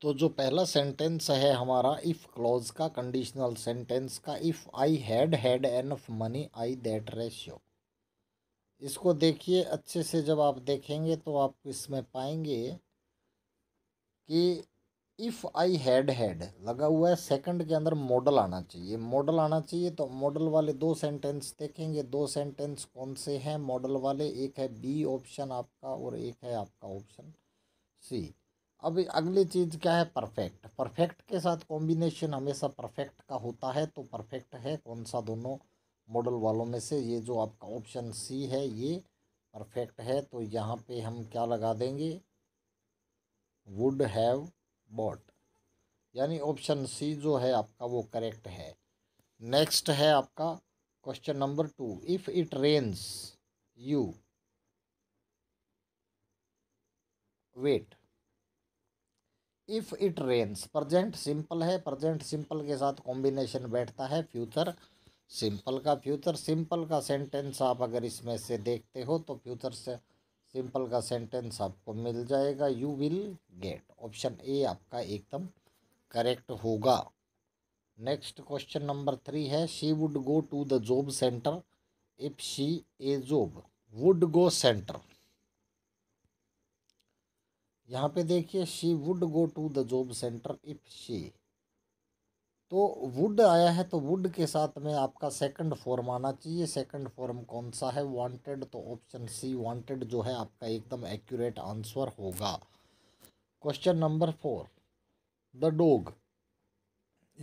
तो जो पहला सेंटेंस है हमारा इफ़ क्लॉज का कंडीशनल सेंटेंस का if I had had of money I that ratio इसको देखिए अच्छे से जब आप देखेंगे तो आप इसमें पाएंगे कि इफ़ आई हैड हैड लगा हुआ है सेकंड के अंदर मॉडल आना चाहिए मॉडल आना चाहिए तो मॉडल वाले दो सेंटेंस देखेंगे दो सेंटेंस कौन से हैं मॉडल वाले एक है बी ऑप्शन आपका और एक है आपका ऑप्शन सी अब अगली चीज़ क्या है परफेक्ट परफेक्ट के साथ कॉम्बिनेशन हमेशा परफेक्ट का होता है तो परफेक्ट है कौन सा दोनों मॉडल वालों में से ये जो आपका ऑप्शन सी है ये परफेक्ट है तो यहाँ पे हम क्या लगा देंगे वुड हैव बॉट यानी ऑप्शन सी जो है आपका वो करेक्ट है नेक्स्ट है आपका question number two if it rains you wait if it rains present simple है प्रजेंट सिंपल के साथ कॉम्बिनेशन बैठता है फ्यूचर सिंपल का फ्यूचर सिंपल का सेंटेंस आप अगर इसमें से देखते हो तो फ्यूचर से सिंपल का सेंटेंस आपको मिल जाएगा you will get option A आपका एकदम करेक्ट होगा नेक्स्ट क्वेश्चन नंबर थ्री है she would go to the job centre if she a job would go centre यहाँ पे देखिए she would go to the job centre if she तो would आया है तो वुड के साथ में आपका सेकंड फॉर्म आना चाहिए सेकंड फॉर्म कौन सा है वांटेड तो ऑप्शन सी वांटेड जो है आपका एकदम एक्यूरेट आंसर होगा question number four the dog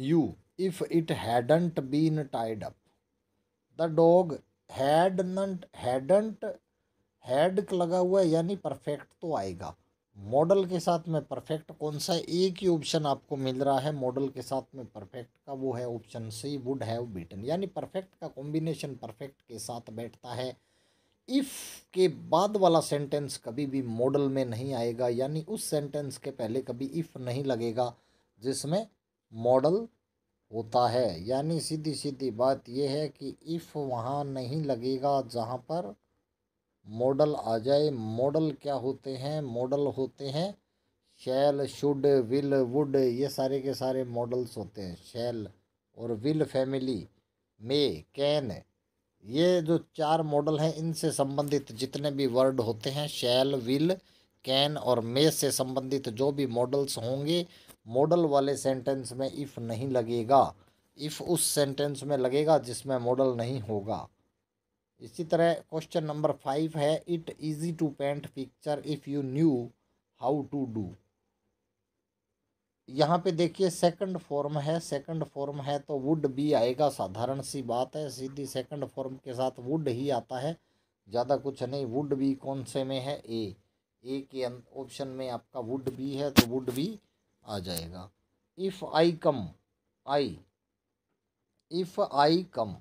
you if it hadn't been tied up the dog hadn't hadn't had लगा हुआ है यानी परफेक्ट तो आएगा मॉडल के साथ में परफेक्ट कौन सा एक ही ऑप्शन आपको मिल रहा है मॉडल के साथ में परफेक्ट का वो है option C would have beaten यानी परफेक्ट का कॉम्बिनेशन परफेक्ट के साथ बैठता है इफ़ के बाद वाला सेंटेंस कभी भी मॉडल में नहीं आएगा यानी उस सेंटेंस के पहले कभी इफ़ नहीं लगेगा जिसमें मॉडल होता है यानी सीधी सीधी बात यह है कि इफ़ वहाँ नहीं लगेगा जहाँ पर मॉडल आ जाए मॉडल क्या होते हैं मॉडल होते हैं शैल शुड विल वुड ये सारे के सारे मॉडल्स होते हैं शैल और विल फैमिली मे कैन ये जो चार मॉडल हैं इनसे संबंधित जितने भी वर्ड होते हैं शैल विल कैन और मे से संबंधित जो भी मॉडल्स होंगे मॉडल वाले सेंटेंस में इफ़ नहीं लगेगा इफ़ उस सेंटेंस में लगेगा जिसमें मॉडल नहीं होगा इसी तरह क्वेश्चन नंबर फाइव है it easy to paint picture if you knew how to do यहाँ पे देखिए सेकंड फॉर्म है सेकंड फॉर्म है तो वुड भी आएगा साधारण सी बात है सीधी सेकंड फॉर्म के साथ वुड ही आता है ज़्यादा कुछ नहीं वुड भी कौन से में है ए ए के ऑप्शन अं, में आपका वुड भी है तो वुड भी आ जाएगा if I come I if I come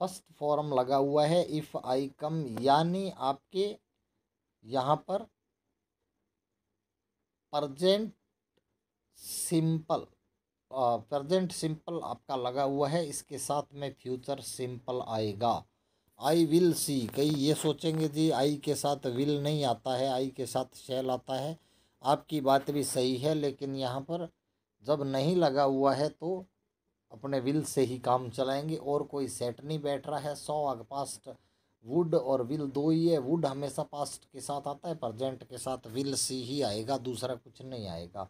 first form लगा हुआ है इफ़ आई कम यानी आपके यहाँ पर प्रजेंट सिंपल प्रजेंट सिंपल आपका लगा हुआ है इसके साथ में फ्यूचर सिंपल आएगा आई विल सी कई ये सोचेंगे जी आई के साथ विल नहीं आता है आई के साथ शैल आता है आपकी बात भी सही है लेकिन यहाँ पर जब नहीं लगा हुआ है तो अपने विल से ही काम चलाएंगे और कोई सेट नहीं बैठ रहा है सौ आग पास्ट वुड और विल दो ही है वुड हमेशा पास्ट के साथ आता है प्रजेंट के साथ विल सी ही आएगा दूसरा कुछ नहीं आएगा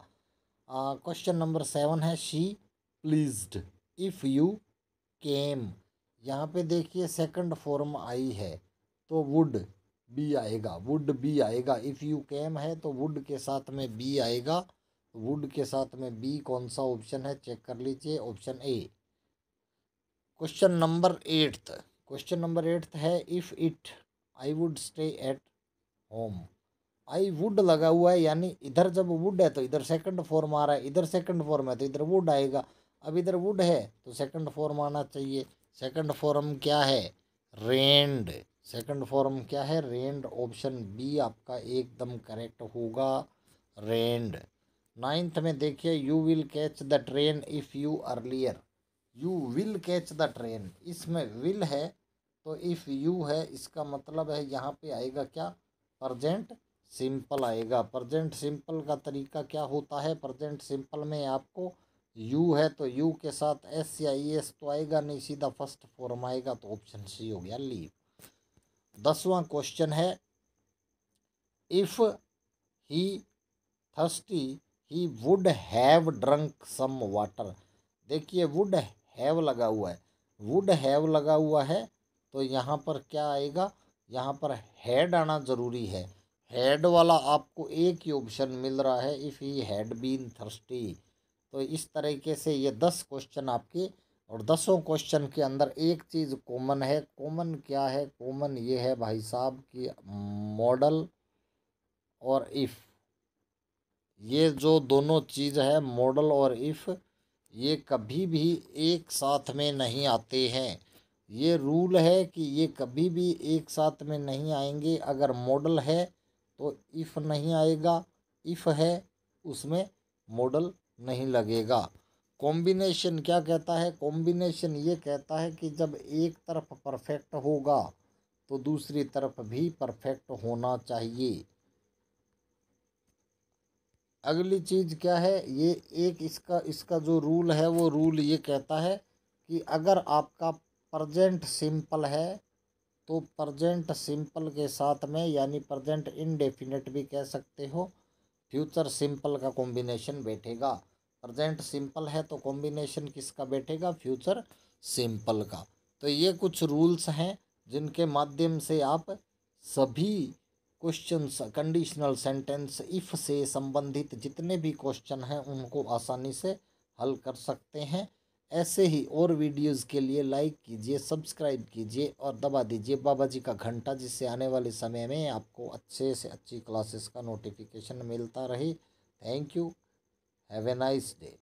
क्वेश्चन नंबर सेवन है she pleased if you came यहाँ पे देखिए सेकंड फॉर्म आई है तो वुड बी आएगा वुड बी आएगा इफ़ यू केम है तो वुड के साथ में बी आएगा वुड के साथ में बी कौन सा ऑप्शन है चेक कर लीजिए option A question number eighth question number eighth है if it I would stay at home I would लगा हुआ है यानी इधर जब वुड है तो इधर सेकंड फॉर्म आ रहा है इधर सेकंड फॉर्म है तो इधर वुड आएगा अब इधर वुड है तो सेकंड फॉर्म आना चाहिए सेकंड फॉर्म क्या है रेंड सेकंड फॉर्म क्या है रेंड ऑप्शन बी आपका एकदम करेक्ट होगा रेंड नाइन्थ में देखिए you will catch the train if you earlier you will catch the train इसमें विल है तो इफ़ यू है इसका मतलब है यहाँ पे आएगा क्या प्रजेंट सिंपल आएगा प्रजेंट सिंपल का तरीका क्या होता है प्रजेंट सिंपल में आपको यू है तो यू के साथ एस या ई एस तो आएगा नहीं सीधा फर्स्ट फॉर्म आएगा तो ऑप्शन सी हो गया लीव दसवां क्वेश्चन है if he thirsty he would have drunk some water देखिए वुड हैव लगा हुआ है वुड हैव लगा हुआ है तो यहाँ पर क्या आएगा यहाँ पर हैड आना ज़रूरी है हैड वाला आपको एक ही ऑप्शन मिल रहा है if he had been thirsty तो इस तरीके से ये दस क्वेश्चन आपके और दसों क्वेश्चन के अंदर एक चीज़ कॉमन है कॉमन क्या है कॉमन ये है भाई साहब कि मॉडल और इफ़ ये जो दोनों चीज़ है मॉडल और इफ़ ये कभी भी एक साथ में नहीं आते हैं ये रूल है कि ये कभी भी एक साथ में नहीं आएंगे अगर मॉडल है तो इफ़ नहीं आएगा इफ़ है उसमें मॉडल नहीं लगेगा कॉम्बिनेशन क्या कहता है कॉम्बिनेशन ये कहता है कि जब एक तरफ परफेक्ट होगा तो दूसरी तरफ भी परफेक्ट होना चाहिए अगली चीज़ क्या है ये एक इसका इसका जो रूल है वो रूल ये कहता है कि अगर आपका प्रजेंट सिंपल है तो प्रजेंट सिंपल के साथ में यानी प्रजेंट इनडेफिनेट भी कह सकते हो फ्यूचर सिंपल का कॉम्बिनेशन बैठेगा प्रजेंट सिंपल है तो कॉम्बिनेशन किसका बैठेगा फ्यूचर सिंपल का तो ये कुछ रूल्स हैं जिनके माध्यम से आप सभी क्वेश्चंस कंडीशनल सेंटेंस इफ़ से संबंधित जितने भी क्वेश्चन हैं उनको आसानी से हल कर सकते हैं ऐसे ही और वीडियोस के लिए लाइक कीजिए सब्सक्राइब कीजिए और दबा दीजिए बाबा जी का घंटा जिससे आने वाले समय में आपको अच्छे से अच्छी क्लासेस का नोटिफिकेशन मिलता रहे thank you have a nice day